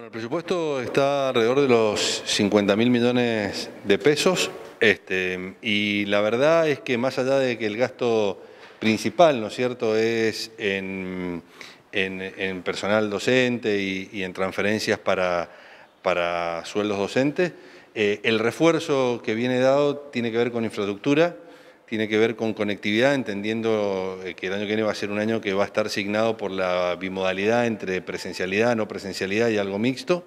Bueno, el presupuesto está alrededor de los 50 mil millones de pesos este, y la verdad es que más allá de que el gasto principal, ¿no es cierto?, es en, personal docente y, en transferencias para, sueldos docentes, eh, el refuerzo que viene dado tiene que ver con infraestructura, tiene que ver con conectividad, entendiendo eh, que el año que viene va a ser un año que va a estar signado por la bimodalidad entre presencialidad, no presencialidad y algo mixto,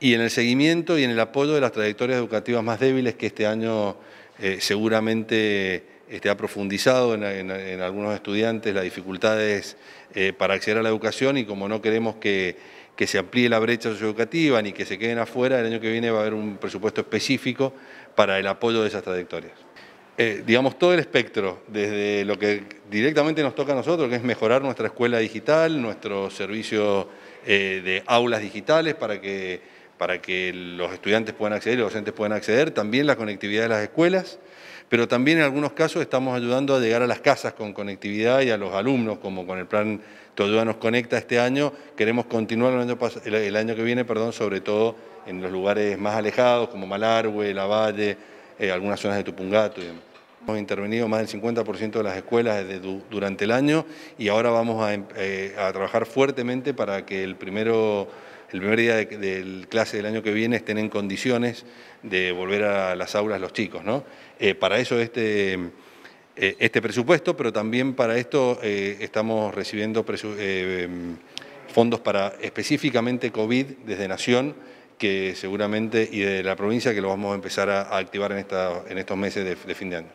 y en el seguimiento y en el apoyo de las trayectorias educativas más débiles que este año eh, seguramente este, ha profundizado en, algunos estudiantes las dificultades eh, para acceder a la educación y como no queremos que, que se amplíe la brecha socioeducativa ni que se queden afuera, el año que viene va a haber un presupuesto específico para el apoyo de esas trayectorias. Eh, digamos, todo el espectro, desde lo que directamente nos toca a nosotros, que es mejorar nuestra escuela digital, nuestro servicio eh, de aulas digitales para que, para que los estudiantes puedan acceder, los docentes puedan acceder, también la conectividad de las escuelas, pero también en algunos casos estamos ayudando a llegar a las casas con conectividad y a los alumnos, como con el plan Toduda nos conecta este año, queremos continuar el año, que viene, perdón, sobre todo en los lugares más alejados, como Malargue, Lavalle. Valle, eh, algunas zonas de Tupungato Hemos intervenido más del 50% de las escuelas durante el año y ahora vamos em, eh, a, trabajar fuertemente para que el, primero, el primer día de clase del año que viene estén en condiciones de volver a las aulas los chicos. Eh, para eso este, este presupuesto, pero también para esto estamos recibiendo em, fondos para específicamente COVID desde Nación que seguramente, y de la provincia que lo vamos a empezar a, activar en, esta, en estos meses de fin de año.